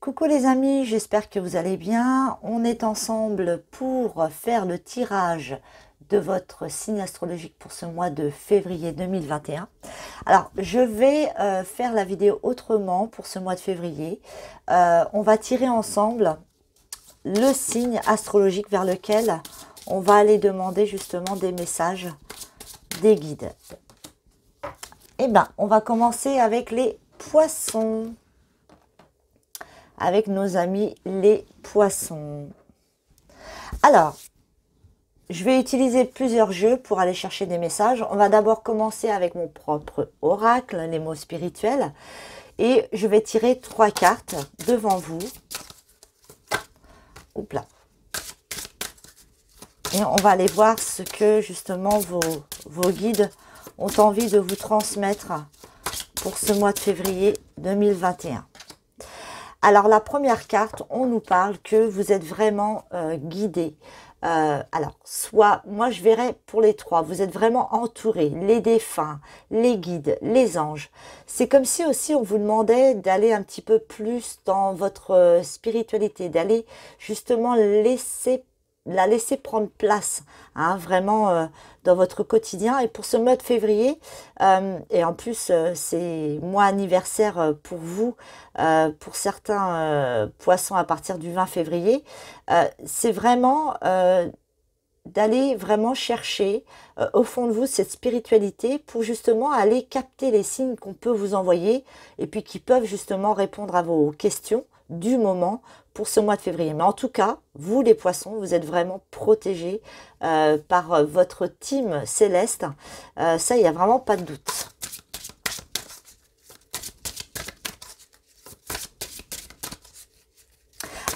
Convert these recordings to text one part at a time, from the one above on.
Coucou les amis, j'espère que vous allez bien. On est ensemble pour faire le tirage de votre signe astrologique pour ce mois de février 2021. Alors, je vais euh, faire la vidéo autrement pour ce mois de février. Euh, on va tirer ensemble le signe astrologique vers lequel on va aller demander justement des messages, des guides. Eh bien, on va commencer avec les poissons. Avec nos amis les poissons. Alors, je vais utiliser plusieurs jeux pour aller chercher des messages. On va d'abord commencer avec mon propre oracle, les mots spirituels. Et je vais tirer trois cartes devant vous. au là. Et on va aller voir ce que justement vos, guides ont envie de vous transmettre pour ce mois de février 2021. Alors la première carte, on nous parle que vous êtes vraiment euh, guidé euh, alors, soit, moi je verrais pour les trois, vous êtes vraiment entourés, les défunts, les guides, les anges. C'est comme si aussi on vous demandait d'aller un petit peu plus dans votre euh, spiritualité, d'aller justement laisser la laisser prendre place hein, vraiment euh, dans votre quotidien. Et pour ce mois de février, euh, et en plus euh, c'est mois anniversaire pour vous, pour certains poissons à partir du 20 février, c'est vraiment d'aller vraiment chercher au fond de vous cette spiritualité pour justement aller capter les signes qu'on peut vous envoyer et puis qui peuvent justement répondre à vos questions du moment pour ce mois de février. Mais en tout cas, vous les poissons, vous êtes vraiment protégés euh, par euh, votre team céleste. Euh, ça, il n'y a vraiment pas de doute.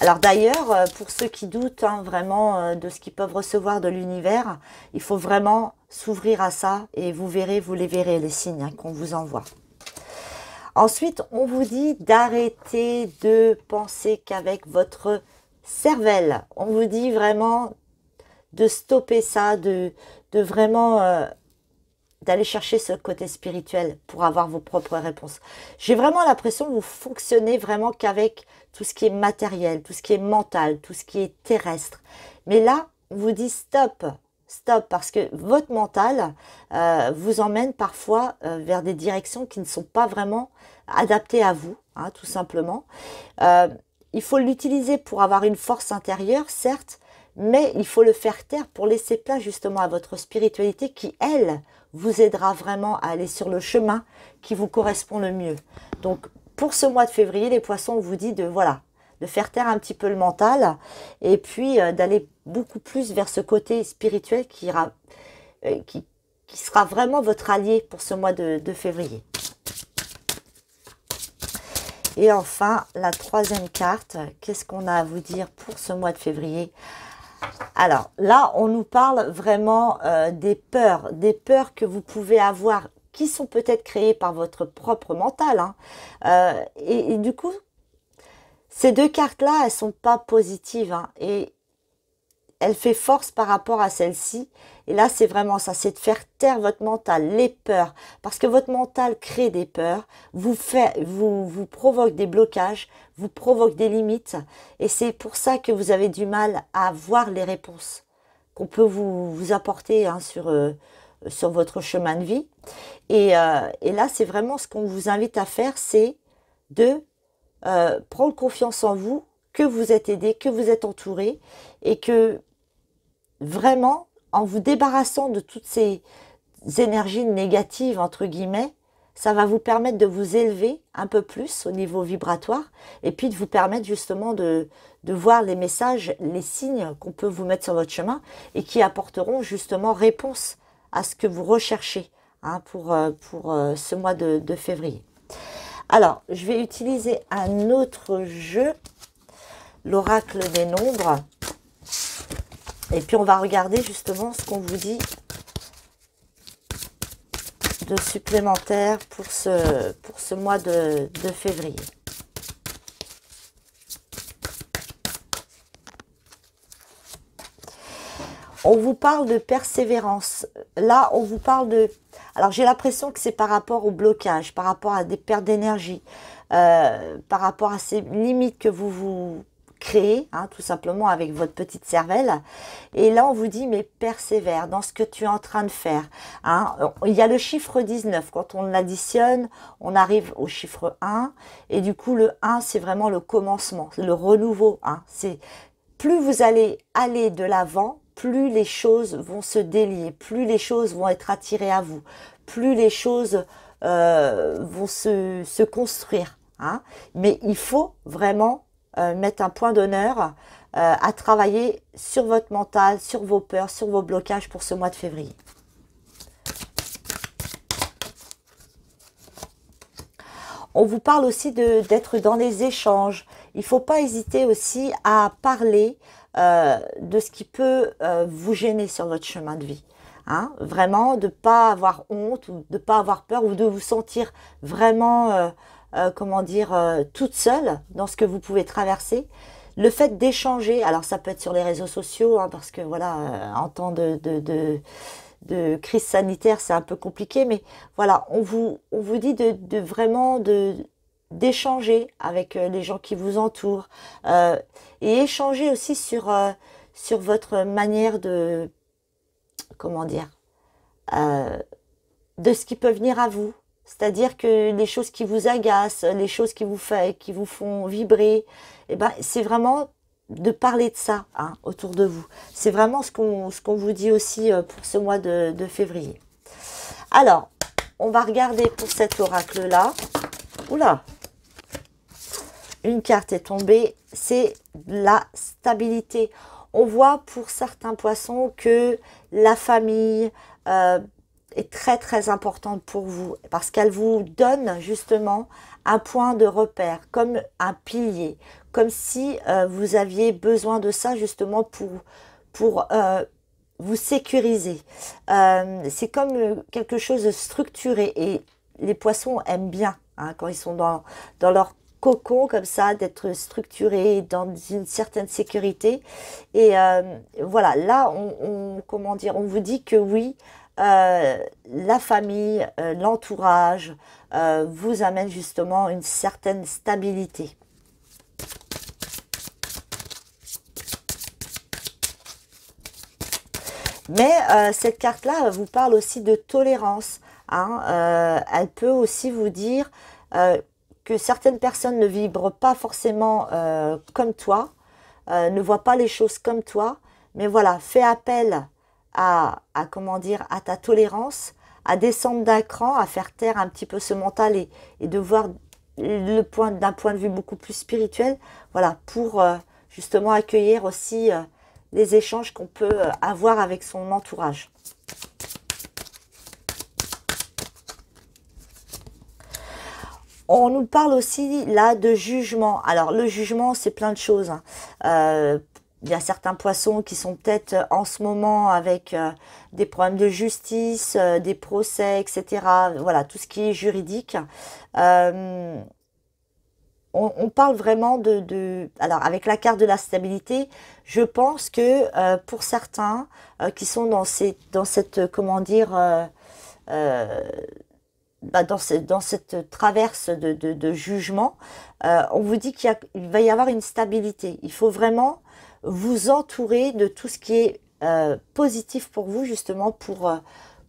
Alors d'ailleurs, pour ceux qui doutent hein, vraiment de ce qu'ils peuvent recevoir de l'univers, il faut vraiment s'ouvrir à ça et vous verrez, vous les verrez les signes hein, qu'on vous envoie. Ensuite, on vous dit d'arrêter de penser qu'avec votre cervelle. On vous dit vraiment de stopper ça, de, vraiment euh, d'aller chercher ce côté spirituel pour avoir vos propres réponses. J'ai vraiment l'impression que vous fonctionnez vraiment qu'avec tout ce qui est matériel, tout ce qui est mental, tout ce qui est terrestre. Mais là, on vous dit stop, stop, parce que votre mental euh, vous emmène parfois euh, vers des directions qui ne sont pas vraiment adaptées à vous, hein, tout simplement. Euh, il faut l'utiliser pour avoir une force intérieure, certes, mais il faut le faire taire pour laisser place justement à votre spiritualité qui, elle, vous aidera vraiment à aller sur le chemin qui vous correspond le mieux. Donc, pour ce mois de février, les poissons, vous dit de, voilà, de faire taire un petit peu le mental et puis euh, d'aller beaucoup plus vers ce côté spirituel qui, ira, euh, qui, sera vraiment votre allié pour ce mois de, février. Et enfin, la troisième carte, qu'est-ce qu'on a à vous dire pour ce mois de février Alors là, on nous parle vraiment euh, des peurs, des peurs que vous pouvez avoir qui sont peut-être créées par votre propre mental. Hein. et, du coup, ces deux cartes-là, elles sont pas positives hein, et elle fait force par rapport à celle-ci. Et là, c'est vraiment ça, c'est de faire taire votre mental, les peurs, parce que votre mental crée des peurs, vous, fait, vous, vous provoque des blocages, vous provoque des limites, et c'est pour ça que vous avez du mal à voir les réponses qu'on peut vous, vous apporter hein, sur, euh, sur votre chemin de vie. Et, euh, et là, c'est vraiment ce qu'on vous invite à faire, c'est de euh, prendre confiance en vous, que vous êtes aidé, que vous êtes entouré et que vraiment, en vous débarrassant de toutes ces énergies négatives, entre guillemets, ça va vous permettre de vous élever un peu plus au niveau vibratoire et puis de vous permettre justement de, voir les messages, les signes qu'on peut vous mettre sur votre chemin et qui apporteront justement réponse à ce que vous recherchez hein, pour, euh, pour euh, ce mois de février. Alors, je vais utiliser un autre jeu, l'oracle des nombres. Et puis, on va regarder justement ce qu'on vous dit de supplémentaire pour ce, pour ce mois de février. on vous parle de persévérance. Là, on vous parle de... Alors, j'ai l'impression que c'est par rapport au blocage, par rapport à des pertes d'énergie, euh, par rapport à ces limites que vous vous créez, hein, tout simplement avec votre petite cervelle. Et là, on vous dit, mais persévère dans ce que tu es en train de faire. Hein. Il y a le chiffre 19. Quand on l'additionne, on arrive au chiffre 1. Et du coup, le 1, c'est vraiment le commencement, le renouveau. Hein. C'est plus vous allez aller de l'avant, plus les choses vont se délier, plus les choses vont être attirées à vous, plus les choses euh, vont se, construire. Hein. Mais il faut vraiment euh, mettre un point d'honneur euh, à travailler sur votre mental, sur vos peurs, sur vos blocages pour ce mois de février. On vous parle aussi d'être dans les échanges. Il ne faut pas hésiter aussi à parler euh, de ce qui peut euh, vous gêner sur votre chemin de vie. Hein, vraiment, de pas avoir honte, ou de pas avoir peur, ou de vous sentir vraiment, euh, comment dire, toute seule dans ce que vous pouvez traverser. Le fait d'échanger, alors ça peut être sur les réseaux sociaux, hein, parce que voilà, en temps de, de, crise sanitaire, c'est un peu compliqué, mais voilà, on vous, vous dit de vraiment de, d'échanger avec euh, les gens qui vous entourent euh, et échanger aussi sur, euh, sur votre manière de comment dire de ce qui peut venir à vous c'est-à-dire que les choses qui vous agacent les choses qui vous fait, qui vous font vibrer et eh ben c'est vraiment de parler de ça hein, autour de vous c'est vraiment ce qu'on ce qu'on vous dit aussi pour ce mois de, de février alors on va regarder pour cet oracle là oula une carte est tombée, c'est la stabilité. On voit pour certains poissons que la famille euh, est très très importante pour vous parce qu'elle vous donne justement un point de repère, comme un pilier, comme si euh, vous aviez besoin de ça justement pour, pour euh, vous sécuriser. c'est comme quelque chose de structuré et les poissons aiment bien hein, quand ils sont dans, dans leur cocon comme ça, d'être structuré dans une certaine sécurité. Et euh, voilà, là, on, comment dire, on vous dit que oui, euh, la famille, euh, l'entourage vous amène justement une certaine stabilité. Mais cette carte-là vous parle aussi de tolérance. Hein. elle peut aussi vous dire certaines personnes ne vibrent pas forcément euh, comme toi, euh, ne voient pas les choses comme toi, mais voilà, fais appel à, comment dire, à ta tolérance, à descendre d'un cran, à faire taire un petit peu ce mental et, de voir le point d'un point de vue beaucoup plus spirituel, voilà, pour euh, justement accueillir aussi les échanges qu'on peut avoir avec son entourage. On nous parle aussi là de jugement. Alors le jugement, c'est plein de choses. Hein. Euh, il y a certains poissons qui sont peut-être euh, en ce moment avec euh, des problèmes de justice, des procès, etc. Voilà, tout ce qui est juridique. on, parle vraiment de, Alors, avec la carte de la stabilité, je pense que pour certains qui sont dans, ces, dans cette, comment dire, bah, dans, cette traverse de, jugement, euh, on vous dit qu'il va y avoir une stabilité. Il faut vraiment vous entourer de tout ce qui est euh, positif pour vous, justement, pour, euh,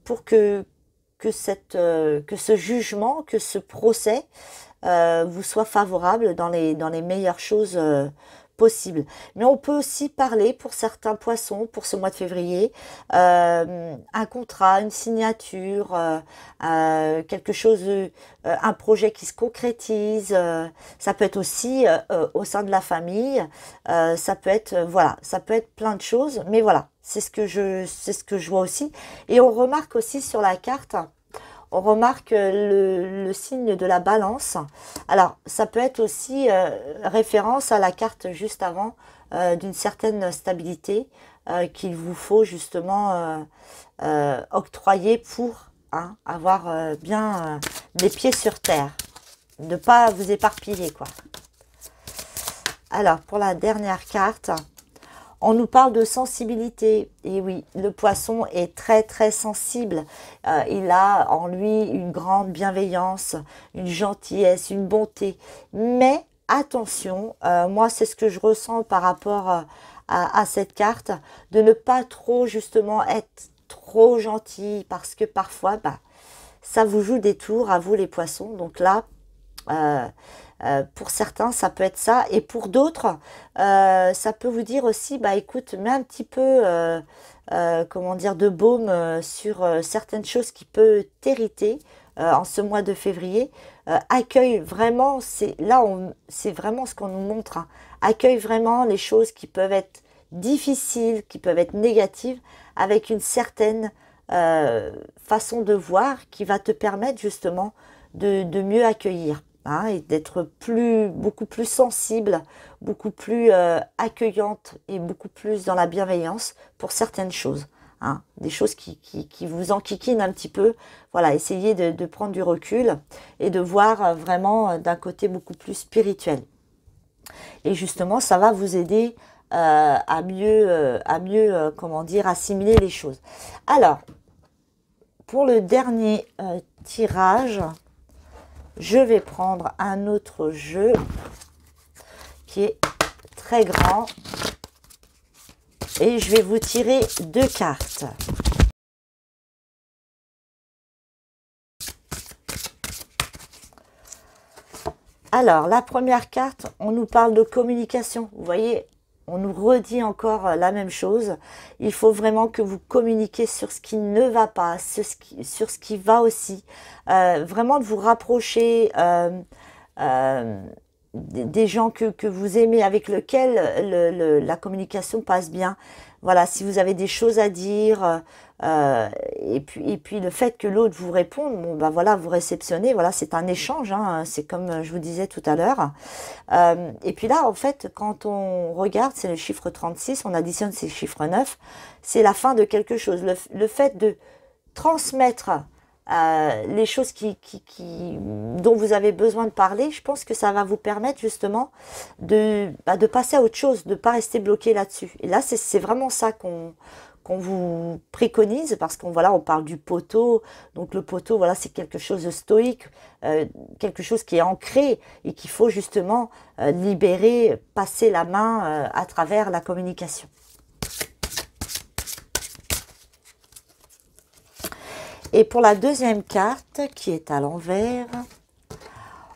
pour que, que, cette, que ce jugement, que ce procès vous soit favorable dans les, dans les meilleures choses possible. Mais on peut aussi parler pour certains poissons, pour ce mois de février, euh, un contrat, une signature, euh, euh, quelque chose, un projet qui se concrétise. ça peut être aussi au sein de la famille. ça peut être, voilà, ça peut être plein de choses. Mais voilà, c'est ce que je, c'est ce que je vois aussi. Et on remarque aussi sur la carte on remarque euh, le, signe de la balance. Alors, ça peut être aussi euh, référence à la carte juste avant euh, d'une certaine stabilité qu'il vous faut justement octroyer pour hein, avoir bien des pieds sur terre. Ne pas vous éparpiller, quoi. Alors, pour la dernière carte, on nous parle de sensibilité. Et oui, le poisson est très très sensible. Euh, il a en lui une grande bienveillance, une gentillesse, une bonté. Mais attention, euh, moi c'est ce que je ressens par rapport euh, à, cette carte, de ne pas trop justement être trop gentil parce que parfois, bah, ça vous joue des tours à vous les poissons. Donc là, euh, pour certains, ça peut être ça. Et pour d'autres, euh, ça peut vous dire aussi, bah écoute, mets un petit peu, euh, comment dire, de baume sur certaines choses qui peuvent t'hériter en ce mois de février. accueille vraiment, c'est là, c'est vraiment ce qu'on nous montre. Hein. Accueille vraiment les choses qui peuvent être difficiles, qui peuvent être négatives, avec une certaine façon de voir qui va te permettre justement de mieux accueillir. Hein, et d'être plus, beaucoup plus sensible, beaucoup plus euh, accueillante et beaucoup plus dans la bienveillance pour certaines choses. Hein. des choses qui, vous enquiquinent un petit peu. Voilà, essayez de, prendre du recul et de voir euh, vraiment euh, d'un côté beaucoup plus spirituel. Et justement, ça va vous aider à mieux, à mieux comment dire, assimiler les choses. Alors, pour le dernier tirage, je vais prendre un autre jeu qui est très grand. Et je vais vous tirer deux cartes. Alors, la première carte, on nous parle de communication. Vous voyez, on nous redit encore euh, la même chose. Il faut vraiment que vous communiquiez sur ce qui ne va pas, sur ce qui, va aussi. Euh, vraiment de vous rapprocher. Euh, des gens que, vous aimez, avec lesquels la communication passe bien. Voilà, si vous avez des choses à dire, euh, et, puis, et puis le fait que l'autre vous réponde, bon ben voilà, vous réceptionnez, voilà, c'est un échange, hein, c'est comme je vous disais tout à l'heure. Euh, et puis là, en fait, quand on regarde, c'est le chiffre 36, on additionne ces chiffres 9, c'est la fin de quelque chose. le fait de transmettre euh, les choses qui, dont vous avez besoin de parler, je pense que ça va vous permettre justement de, bah, passer à autre chose, de ne pas rester bloqué là-dessus. Et là, c'est vraiment ça qu'on vous préconise parce qu'on voilà on parle du poteau donc le poteau voilà c'est quelque chose de stoïque euh, quelque chose qui est ancré et qu'il faut justement euh, libérer passer la main à travers la communication Et pour la deuxième carte, qui est à l'envers,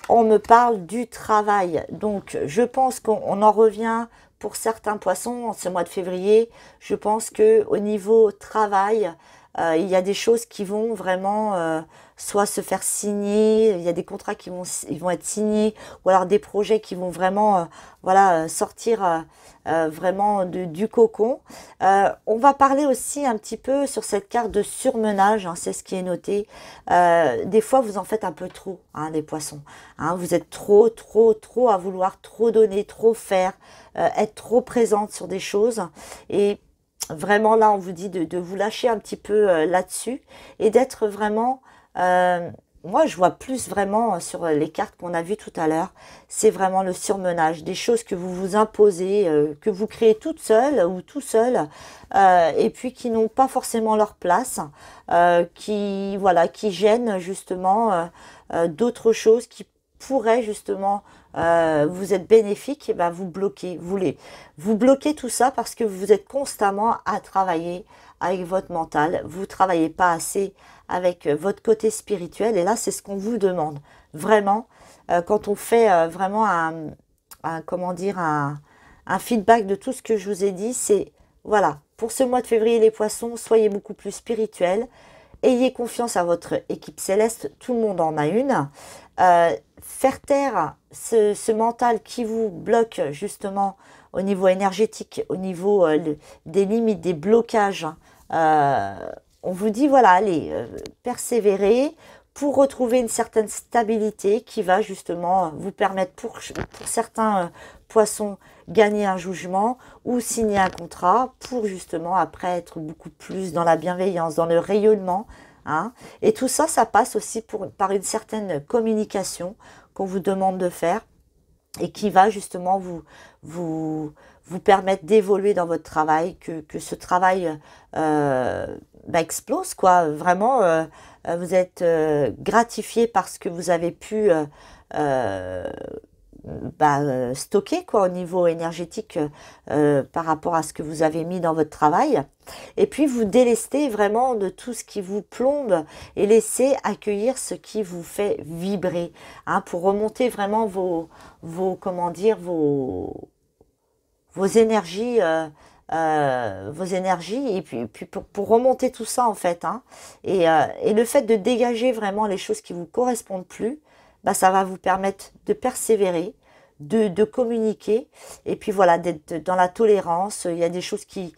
on me parle du travail. Donc, je pense qu'on en revient pour certains poissons, en ce mois de février, je pense que au niveau travail, euh, il y a des choses qui vont vraiment euh, soit se faire signer, il y a des contrats qui vont, ils vont être signés, ou alors des projets qui vont vraiment euh, voilà, sortir vraiment du cocon. on va parler aussi un petit peu sur cette carte de surmenage, hein, c'est ce qui est noté. des fois, vous en faites un peu trop, hein, les poissons. Hein. vous êtes trop, trop, trop à vouloir trop donner, trop faire, être trop présente sur des choses. Et vraiment là, on vous dit de, de vous lâcher un petit peu euh, là-dessus et d'être vraiment... Euh, moi, je vois plus vraiment euh, sur les cartes qu'on a vues tout à l'heure, c'est vraiment le surmenage, des choses que vous vous imposez, que vous créez toute seule ou tout seul, et puis qui n'ont pas forcément leur place, qui voilà, qui gênent justement d'autres choses qui pourraient justement euh, vous êtes bénéfique, et eh ben vous bloquez, vous vous bloquez tout ça parce que vous êtes constamment à travailler avec votre mental, vous travaillez pas assez avec euh, votre côté spirituel et là c'est ce qu'on vous demande vraiment euh, quand on fait vraiment un, comment dire un, feedback de tout ce que je vous ai dit, c'est voilà pour ce mois de février les poissons, soyez beaucoup plus spirituels, ayez confiance à votre équipe céleste, tout le monde en a une faire taire ce, mental qui vous bloque justement au niveau énergétique, au niveau euh, des limites, des blocages. Hein, euh, on vous dit, voilà, allez, euh, persévérer pour retrouver une certaine stabilité qui va justement vous permettre pour certains poissons gagner un jugement ou signer un contrat pour justement après être beaucoup plus dans la bienveillance, dans le rayonnement, Hein. Et tout ça, ça passe aussi pour, par une certaine communication qu'on vous demande de faire et qui va justement vous, vous, vous permettre d'évoluer dans votre travail, que, ce travail euh, bah, explose, quoi. Vraiment, euh, vous êtes euh, gratifié parce que vous avez pu euh, bah, euh, stocker quoi au niveau énergétique euh, par rapport à ce que vous avez mis dans votre travail et puis vous délester vraiment de tout ce qui vous plombe et laisser accueillir ce qui vous fait vibrer hein, pour remonter vraiment vos comment dire vos énergies vos énergies et puis, pour, remonter tout ça en fait. Hein. Et, et, le fait de dégager vraiment les choses qui vous correspondent plus, bah, ça va vous permettre de persévérer, de, communiquer, et puis voilà, d'être dans la tolérance. Il y a des choses qui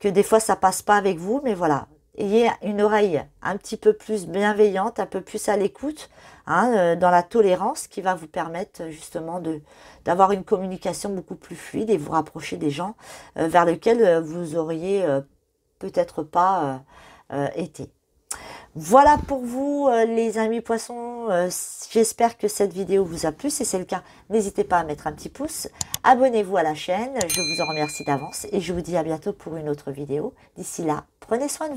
que des fois ça passe pas avec vous, mais voilà, ayez une oreille un petit peu plus bienveillante, un peu plus à l'écoute, hein, euh, dans la tolérance qui va vous permettre justement de d'avoir une communication beaucoup plus fluide et vous rapprocher des gens euh, vers lesquels euh, vous auriez peut-être pas été. Voilà pour vous euh, les amis poissons, euh, j'espère que cette vidéo vous a plu, si c'est le cas, n'hésitez pas à mettre un petit pouce, abonnez-vous à la chaîne, je vous en remercie d'avance et je vous dis à bientôt pour une autre vidéo. D'ici là, prenez soin de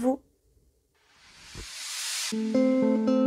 vous.